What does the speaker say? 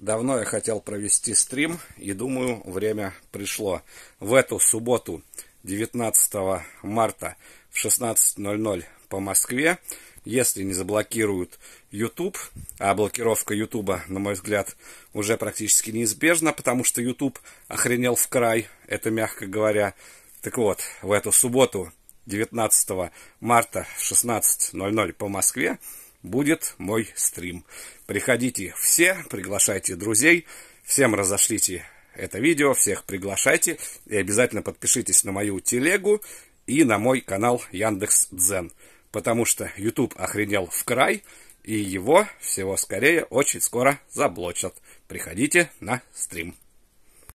Давно я хотел провести стрим и думаю, время пришло. В эту субботу, 19 марта в 16.00 по Москве, если не заблокируют YouTube, а блокировка YouTube, на мой взгляд, уже практически неизбежна, потому что YouTube охренел в край, это мягко говоря. Так вот, в эту субботу, 19 марта в 16.00 по Москве, будет мой стрим. Приходите все, приглашайте друзей, всем разошлите это видео, всех приглашайте и обязательно подпишитесь на мою телегу и на мой канал Яндекс Дзен, потому что YouTube охренел в край и его всего скорее очень скоро заблочат. Приходите на стрим.